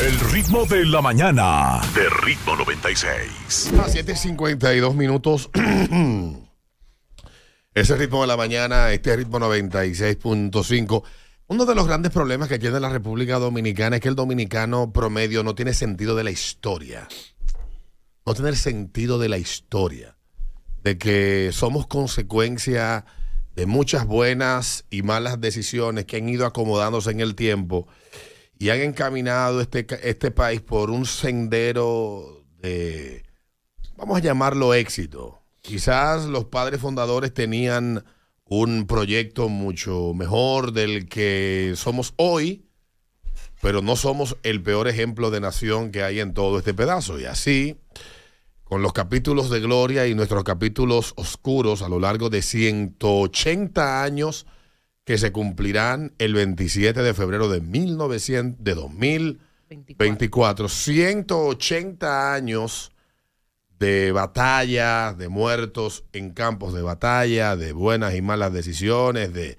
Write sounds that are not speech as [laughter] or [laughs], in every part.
El ritmo de la mañana. De ritmo 96. A 7.52 minutos. [clears throat] Ese ritmo de la mañana, este ritmo 96.5. Uno de los grandes problemas que tiene la República Dominicana es que el dominicano promedio no tiene sentido de la historia. No tener sentido de la historia. De que somos consecuencia de muchas buenas y malas decisiones que han ido acomodándose en el tiempo y han encaminado este, este país por un sendero de, vamos a llamarlo éxito. Quizás los padres fundadores tenían un proyecto mucho mejor del que somos hoy, pero no somos el peor ejemplo de nación que hay en todo este pedazo. Y así, con los capítulos de gloria y nuestros capítulos oscuros a lo largo de 180 años, que se cumplirán el 27 de febrero de, 1900, de 2024. 24. 180 años de batalla, de muertos en campos de batalla, de buenas y malas decisiones, de,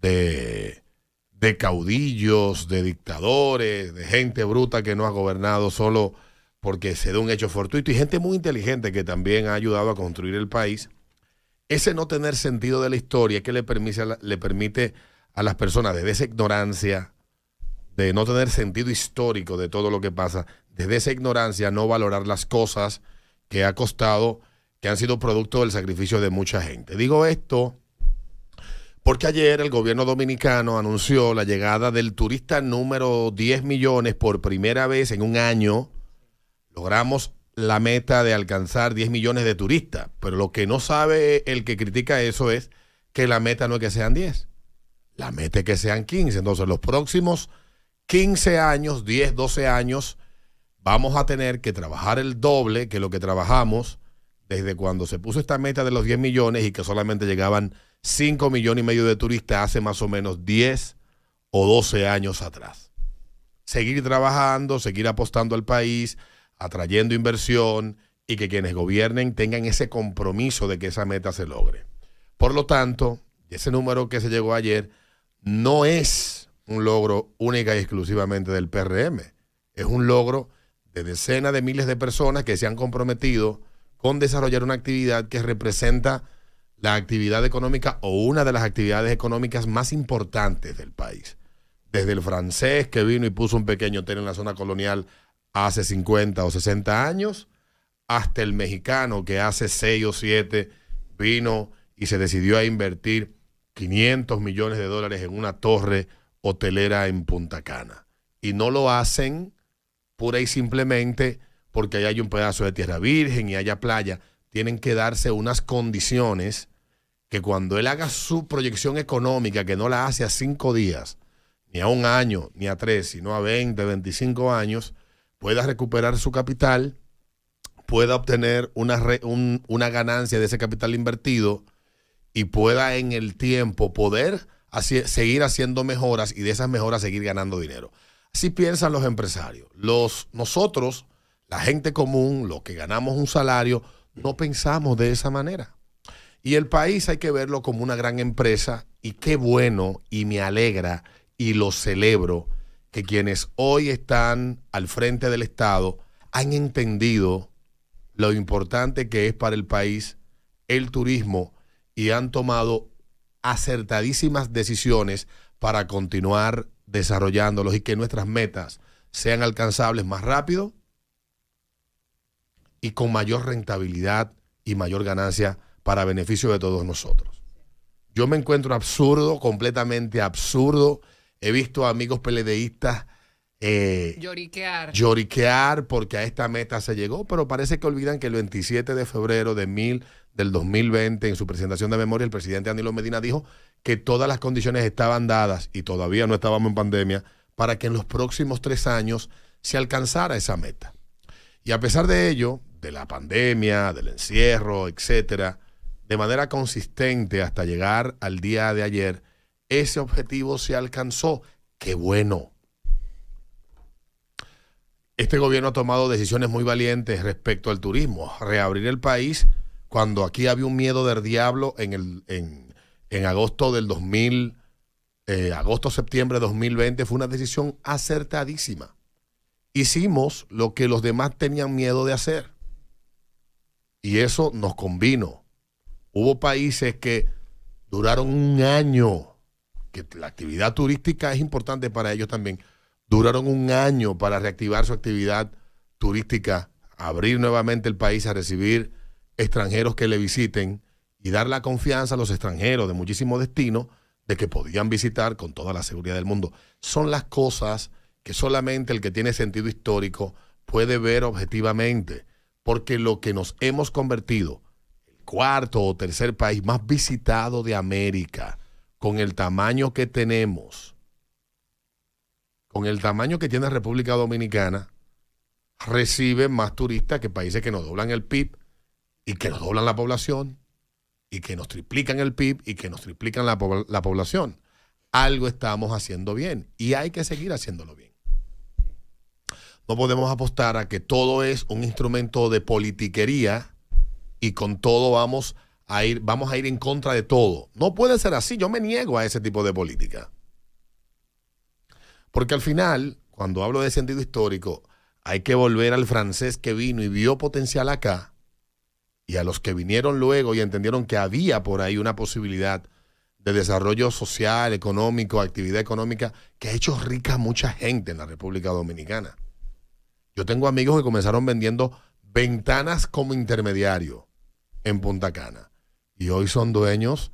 de, de, caudillos, de dictadores, de gente bruta que no ha gobernado solo porque se da un hecho fortuito y gente muy inteligente que también ha ayudado a construir el país ese no tener sentido de la historia que le permite, le permite a las personas desde esa ignorancia, de no tener sentido histórico de todo lo que pasa, desde esa ignorancia no valorar las cosas que ha costado, que han sido producto del sacrificio de mucha gente. Digo esto porque ayer el gobierno dominicano anunció la llegada del turista número 10 millones por primera vez en un año. Logramos la meta de alcanzar 10 millones de turistas, pero lo que no sabe el que critica eso es que la meta no es que sean 10, la meta es que sean 15. Entonces, los próximos 15 años, 10, 12 años, vamos a tener que trabajar el doble que lo que trabajamos desde cuando se puso esta meta de los 10 millones y que solamente llegaban 5 millones y medio de turistas hace más o menos 10 o 12 años atrás. Seguir trabajando, seguir apostando al país, atrayendo inversión y que quienes gobiernen tengan ese compromiso de que esa meta se logre. Por lo tanto, ese número que se llegó ayer no es un logro única y exclusivamente del PRM, es un logro de decenas de miles de personas que se han comprometido con desarrollar una actividad que representa la actividad económica o una de las actividades económicas más importantes del país. Desde el francés que vino y puso un pequeño hotel en la zona colonial hace 50 o 60 años, hasta el mexicano que hace 6 o 7 vino y se decidió a invertir 500 millones de dólares en una torre hotelera en Punta Cana. Y no lo hacen pura y simplemente porque ahí hay un pedazo de tierra virgen y haya playa. Tienen que darse unas condiciones que cuando él haga su proyección económica, que no la hace a cinco días, ni a un año, ni a tres, sino a 20, 25 años, pueda recuperar su capital, pueda obtener una, ganancia de ese capital invertido y pueda en el tiempo poder seguir haciendo mejoras y de esas mejoras seguir ganando dinero. Así piensan los empresarios. Los, nosotros, la gente común, los que ganamos un salario, no pensamos de esa manera. Y el país hay que verlo como una gran empresa y qué bueno y me alegra y lo celebro que quienes hoy están al frente del Estado han entendido lo importante que es para el país el turismo y han tomado acertadísimas decisiones para continuar desarrollándolos y que nuestras metas sean alcanzables más rápido y con mayor rentabilidad y mayor ganancia para beneficio de todos nosotros. Yo me encuentro absurdo, completamente absurdo, He visto amigos peledeístas eh, lloriquear. porque a esta meta se llegó, pero parece que olvidan que el 27 de febrero de mil, del 2020, en su presentación de memoria, el presidente Danilo Medina dijo que todas las condiciones estaban dadas y todavía no estábamos en pandemia para que en los próximos tres años se alcanzara esa meta. Y a pesar de ello, de la pandemia, del encierro, etcétera, de manera consistente hasta llegar al día de ayer, ese objetivo se alcanzó. ¡Qué bueno! Este gobierno ha tomado decisiones muy valientes respecto al turismo. Reabrir el país cuando aquí había un miedo del diablo en, en, agosto del 2000, eh, agosto-septiembre de 2020, fue una decisión acertadísima. Hicimos lo que los demás tenían miedo de hacer. Y eso nos convino. Hubo países que duraron un año que la actividad turística es importante para ellos también, duraron un año para reactivar su actividad turística, abrir nuevamente el país a recibir extranjeros que le visiten y dar la confianza a los extranjeros de muchísimo destino de que podían visitar con toda la seguridad del mundo. Son las cosas que solamente el que tiene sentido histórico puede ver objetivamente, porque lo que nos hemos convertido, el cuarto o tercer país más visitado de América, con el tamaño que tenemos, con el tamaño que tiene República Dominicana, recibe más turistas que países que nos doblan el PIB y que nos doblan la población y que nos triplican el PIB y que nos triplican la, población. Algo estamos haciendo bien y hay que seguir haciéndolo bien. No podemos apostar a que todo es un instrumento de politiquería y con todo vamos a vamos a ir en contra de todo. No puede ser así, yo me niego a ese tipo de política. Porque al final, cuando hablo de sentido histórico, hay que volver al francés que vino y vio potencial acá, y a los que vinieron luego y entendieron que había por ahí una posibilidad de desarrollo social, económico, actividad económica, que ha hecho rica a mucha gente en la República Dominicana. Yo tengo amigos que comenzaron vendiendo ventanas como intermediario en Punta Cana y hoy son dueños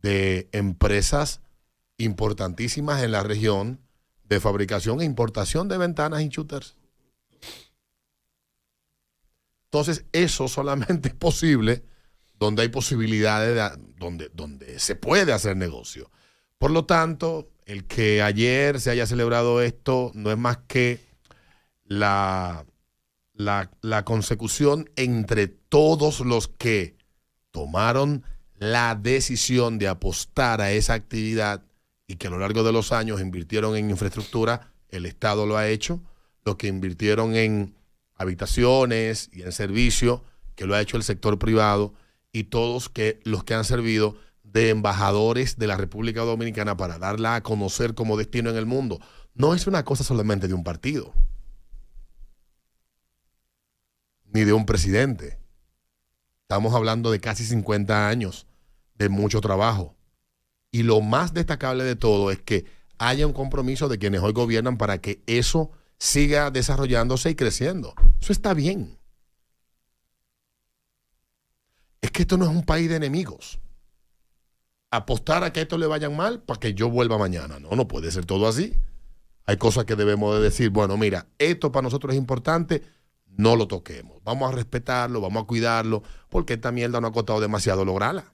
de empresas importantísimas en la región de fabricación e importación de ventanas y shooters. Entonces, eso solamente [laughs] es posible donde hay posibilidades, donde, donde se puede hacer negocio. Por lo tanto, el que ayer se haya celebrado esto no es más que la, la consecución entre todos los que tomaron la decisión de apostar a esa actividad y que a lo largo de los años invirtieron en infraestructura, el Estado lo ha hecho, lo que invirtieron en habitaciones y en servicio, que lo ha hecho el sector privado, y todos que, los que han servido de embajadores de la República Dominicana para darla a conocer como destino en el mundo. No es una cosa solamente de un partido, ni de un presidente. Estamos hablando de casi 50 años de mucho trabajo. Y lo más destacable de todo es que haya un compromiso de quienes hoy gobiernan para que eso siga desarrollándose y creciendo. Eso está bien. Es que esto no es un país de enemigos. Apostar a que esto le vayan mal para que yo vuelva mañana. No, no puede ser todo así. Hay cosas que debemos de decir, bueno, mira, esto para nosotros es importante, no lo toquemos. Vamos a respetarlo, vamos a cuidarlo, porque esta mierda no ha costado demasiado lograrla.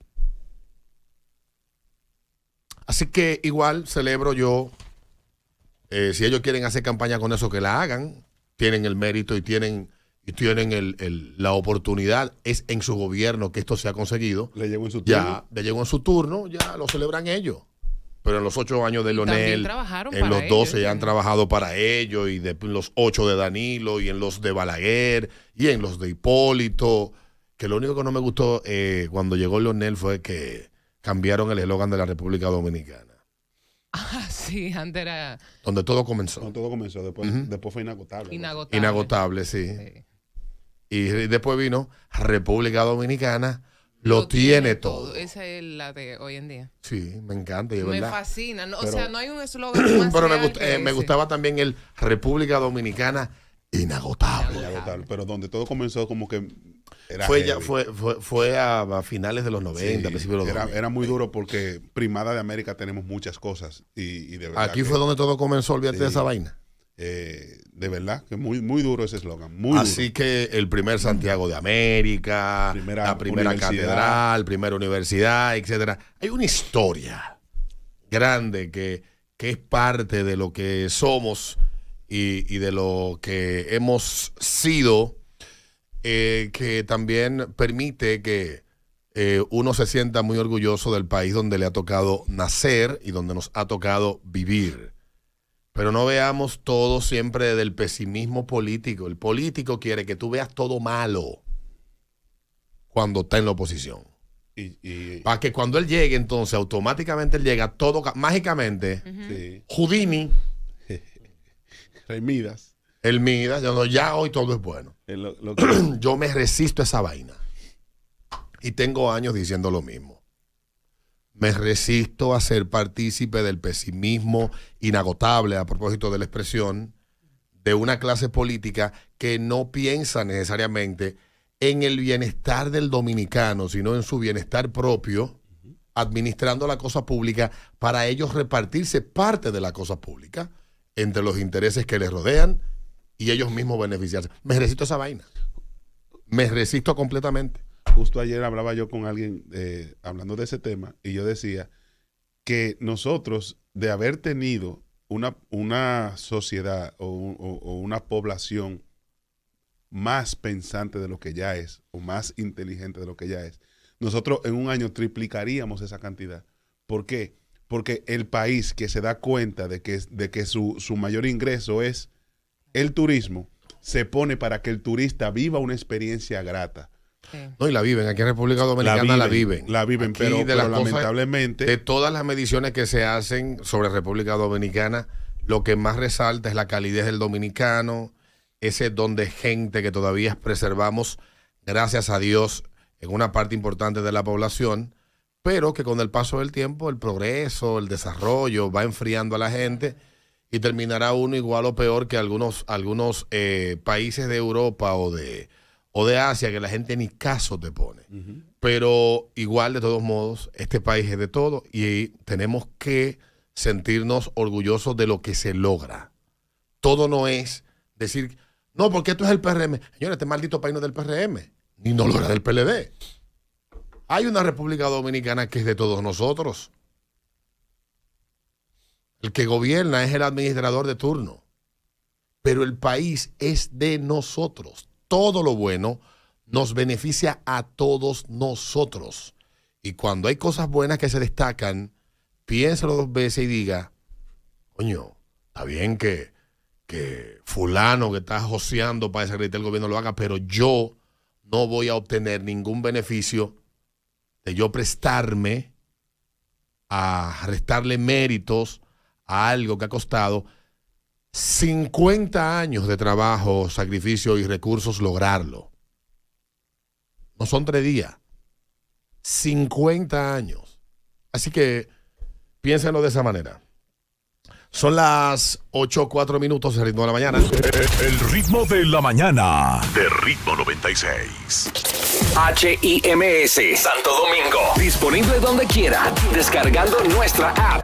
Así que igual celebro yo, eh, si ellos quieren hacer campaña con eso, que la hagan. Tienen el mérito y tienen, y tienen la oportunidad. Es en su gobierno que esto se ha conseguido. Ya, le llegó en su turno, ya lo celebran ellos pero en los ocho años de Leonel, en los doce ya han trabajado para ellos, y en los ocho de Danilo, y en los de Balaguer, y en los de Hipólito, que lo único que no me gustó eh, cuando llegó Leonel fue que cambiaron el eslogan de la República Dominicana. [laughs] Ah, sí, antes era... Donde todo comenzó. Donde todo comenzó, después, fue inagotable. Inagotable. sí. Y después vino República Dominicana lo, tiene, todo. Esa es la de hoy en día. Sí, me encanta. me fascina. o sea, no hay un eslogan Pero [clears throat] me, eh, me gustaba también el República Dominicana inagotable. Pero donde todo comenzó como que era fue, fue, fue, a, finales de los 90, a principios de los era, Era muy duro porque primada de América tenemos muchas cosas. Y, de verdad Aquí fue donde todo comenzó, olvídate de esa vaina. Eh, de verdad, que muy, muy duro ese eslogan. Así que el primer Santiago de América, la primera catedral, primera universidad, etcétera. Hay una historia grande que, es parte de lo que somos y, de lo que hemos sido, eh, que también permite que eh, uno se sienta muy orgulloso del país donde le ha tocado nacer y donde nos ha tocado vivir. Pero no veamos todo siempre del pesimismo político. El político quiere que tú veas todo malo cuando está en la oposición. Y, Para que cuando él llegue, entonces automáticamente él llega todo, mágicamente, Houdini. [laughs] El Midas. El Midas, ya hoy todo es bueno. [clears throat] yo me resisto a esa vaina. Y tengo años diciendo lo mismo. Me resisto a ser partícipe del pesimismo inagotable, a propósito de la expresión, de una clase política que no piensa necesariamente en el bienestar del dominicano, sino en su bienestar propio, administrando la cosa pública para ellos repartirse parte de la cosa pública entre los intereses que les rodean y ellos mismos beneficiarse. Me resisto a esa vaina. Me resisto completamente justo ayer hablaba yo con alguien eh, hablando de ese tema y yo decía que nosotros, de haber tenido una, sociedad o, una población más pensante de lo que ya es o más inteligente de lo que ya es, nosotros en un año triplicaríamos esa cantidad. ¿Por qué? Porque el país que se da cuenta de que, de que su, mayor ingreso es el turismo, se pone para que el turista viva una experiencia grata. No, y la viven. Aquí en República Dominicana la viven. La viven, pero, lamentablemente. de todas las mediciones que se hacen sobre República Dominicana, lo que más resalta es la calidez del dominicano, ese don de gente que todavía preservamos, gracias a Dios, en una parte importante de la población, pero que con el paso del tiempo, el progreso, el desarrollo va enfriando a la gente y terminará uno igual o peor que algunos, algunos eh, países de Europa o de o de Asia que la gente ni caso te pone. Pero igual, de todos modos, este país es de todo y tenemos que sentirnos orgullosos de lo que se logra. Todo no es decir, no, porque esto es el PRM. Señores, este maldito país no es del PRM, ni no lo era del PLD. Hay una República Dominicana que es de todos nosotros. El que gobierna es el administrador de turno. Pero el país es de nosotros, todo lo bueno nos beneficia a todos nosotros. Y cuando hay cosas buenas que se destacan, piénsalo dos veces y diga, coño, está bien que, que fulano que está joseando para desacreditar el gobierno lo haga, pero yo no voy a obtener ningún beneficio de yo prestarme a restarle méritos a algo que ha costado 50 años de trabajo, sacrificio y recursos lograrlo. No son tres días. 50 años. Así que piénsenlo de esa manera. Son las 8 4 minutos, el ritmo de la mañana. El ritmo de la mañana. De ritmo 96. HIMS, Santo Domingo. Disponible donde quiera. Descargando nuestra app.